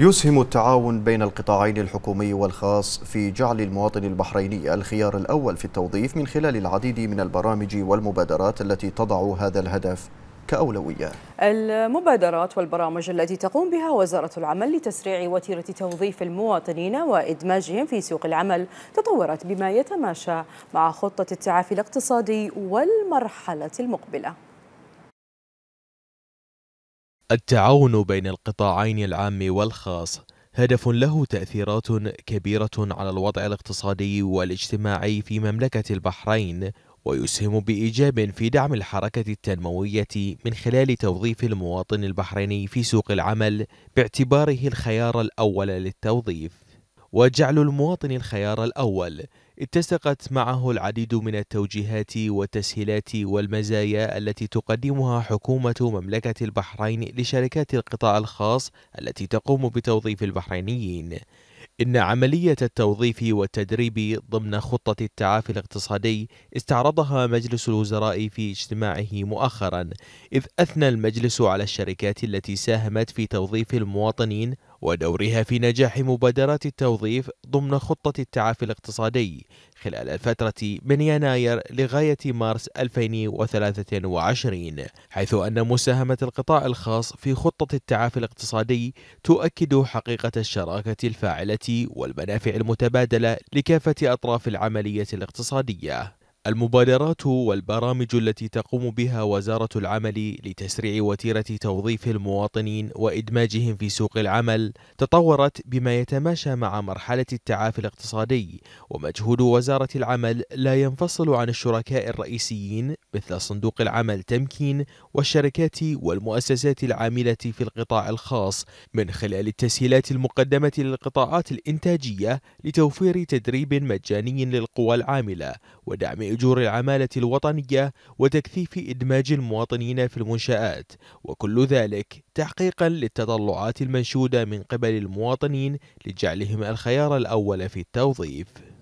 يسهم التعاون بين القطاعين الحكومي والخاص في جعل المواطن البحريني الخيار الأول في التوظيف من خلال العديد من البرامج والمبادرات التي تضع هذا الهدف كأولوية المبادرات والبرامج التي تقوم بها وزارة العمل لتسريع وتيرة توظيف المواطنين وإدماجهم في سوق العمل تطورت بما يتماشى مع خطة التعافي الاقتصادي والمرحلة المقبلة التعاون بين القطاعين العام والخاص هدف له تأثيرات كبيرة على الوضع الاقتصادي والاجتماعي في مملكة البحرين ويسهم بإيجاب في دعم الحركة التنموية من خلال توظيف المواطن البحريني في سوق العمل باعتباره الخيار الأول للتوظيف وجعل المواطن الخيار الأول اتسقت معه العديد من التوجيهات والتسهيلات والمزايا التي تقدمها حكومة مملكة البحرين لشركات القطاع الخاص التي تقوم بتوظيف البحرينيين. إن عملية التوظيف والتدريب ضمن خطة التعافي الاقتصادي استعرضها مجلس الوزراء في اجتماعه مؤخرا، إذ أثنى المجلس على الشركات التي ساهمت في توظيف المواطنين ودورها في نجاح مبادرات التوظيف ضمن خطة التعافي الاقتصادي خلال الفترة من يناير لغاية مارس 2023 حيث أن مساهمة القطاع الخاص في خطة التعافي الاقتصادي تؤكد حقيقة الشراكة الفاعلة والمنافع المتبادلة لكافة أطراف العملية الاقتصادية المبادرات والبرامج التي تقوم بها وزارة العمل لتسريع وتيرة توظيف المواطنين وإدماجهم في سوق العمل تطورت بما يتماشى مع مرحلة التعافي الاقتصادي ومجهود وزارة العمل لا ينفصل عن الشركاء الرئيسيين مثل صندوق العمل تمكين والشركات والمؤسسات العاملة في القطاع الخاص من خلال التسهيلات المقدمة للقطاعات الإنتاجية لتوفير تدريب مجاني للقوى العاملة ودعم أجور العمالة الوطنية وتكثيف إدماج المواطنين في المنشآت وكل ذلك تحقيقا للتطلعات المنشودة من قبل المواطنين لجعلهم الخيار الأول في التوظيف